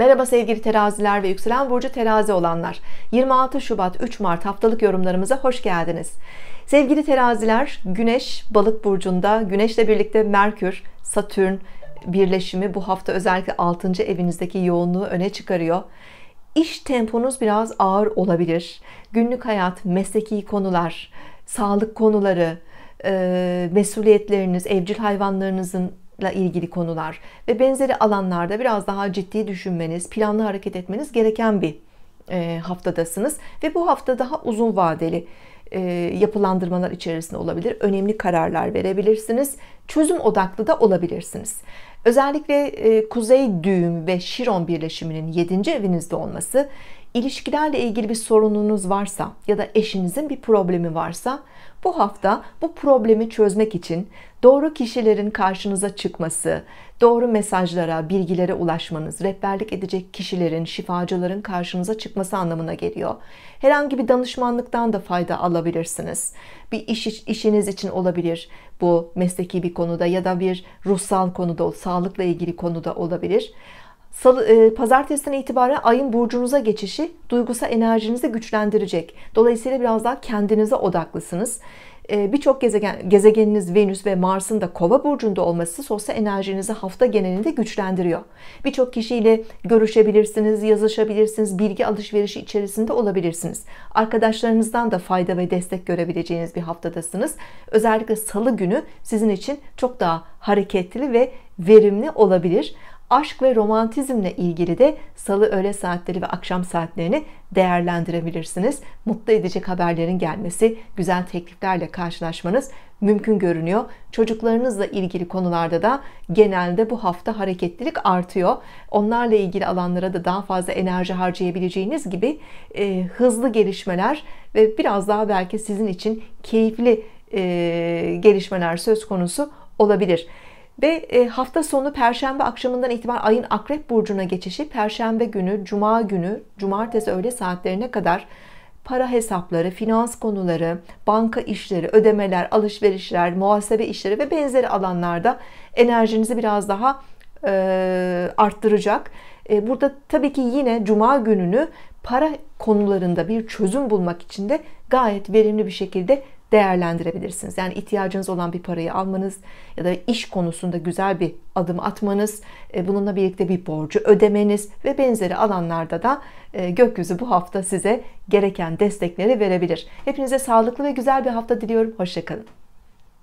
Merhaba sevgili teraziler ve yükselen burcu terazi olanlar. 26 Şubat 3 Mart haftalık yorumlarımıza hoş geldiniz. Sevgili teraziler, Güneş Balık burcunda, Güneşle birlikte Merkür, Satürn birleşimi bu hafta özellikle 6. evinizdeki yoğunluğu öne çıkarıyor. İş temponuz biraz ağır olabilir. Günlük hayat, mesleki konular, sağlık konuları, e, mesuliyetleriniz, evcil hayvanlarınızın ile ilgili konular ve benzeri alanlarda biraz daha ciddi düşünmeniz, planlı hareket etmeniz gereken bir e, haftadasınız ve bu hafta daha uzun vadeli e, yapılandırmalar içerisinde olabilir. Önemli kararlar verebilirsiniz. Çözüm odaklı da olabilirsiniz. Özellikle e, Kuzey Düğüm ve Şiron birleşiminin 7. evinizde olması ilişkilerle ilgili bir sorununuz varsa ya da eşinizin bir problemi varsa bu hafta bu problemi çözmek için doğru kişilerin karşınıza çıkması, doğru mesajlara, bilgilere ulaşmanız, rehberlik edecek kişilerin, şifacıların karşınıza çıkması anlamına geliyor. Herhangi bir danışmanlıktan da fayda alabilirsiniz. Bir iş işiniz için olabilir. Bu mesleki bir konuda ya da bir ruhsal konuda, sağlıkla ilgili konuda olabilir. Salı, e, pazartesiden itibaren ayın burcunuza geçişi duygusal enerjinizi güçlendirecek. Dolayısıyla biraz daha kendinize odaklısınız. E, Birçok gezegen, gezegeniniz Venüs ve Mars'ın da kova burcunda olması sosyal enerjinizi hafta genelinde güçlendiriyor. Birçok kişiyle görüşebilirsiniz, yazışabilirsiniz, bilgi alışverişi içerisinde olabilirsiniz. Arkadaşlarınızdan da fayda ve destek görebileceğiniz bir haftadasınız. Özellikle salı günü sizin için çok daha hareketli ve verimli olabilir aşk ve romantizmle ilgili de salı öğle saatleri ve akşam saatlerini değerlendirebilirsiniz. Mutlu edecek haberlerin gelmesi, güzel tekliflerle karşılaşmanız mümkün görünüyor. Çocuklarınızla ilgili konularda da genelde bu hafta hareketlilik artıyor. Onlarla ilgili alanlara da daha fazla enerji harcayabileceğiniz gibi e, hızlı gelişmeler ve biraz daha belki sizin için keyifli e, gelişmeler söz konusu olabilir. Ve e, hafta sonu perşembe akşamından itibaren ayın akrep burcuna geçişi perşembe günü, cuma günü, cumartesi öğle saatlerine kadar para hesapları, finans konuları, banka işleri, ödemeler, alışverişler, muhasebe işleri ve benzeri alanlarda enerjinizi biraz daha e, arttıracak. E, burada tabii ki yine cuma gününü para konularında bir çözüm bulmak için de gayet verimli bir şekilde değerlendirebilirsiniz. Yani ihtiyacınız olan bir parayı almanız ya da iş konusunda güzel bir adım atmanız, e, bununla birlikte bir borcu ödemeniz ve benzeri alanlarda da e, gökyüzü bu hafta size gereken destekleri verebilir. Hepinize sağlıklı ve güzel bir hafta diliyorum. Hoşçakalın.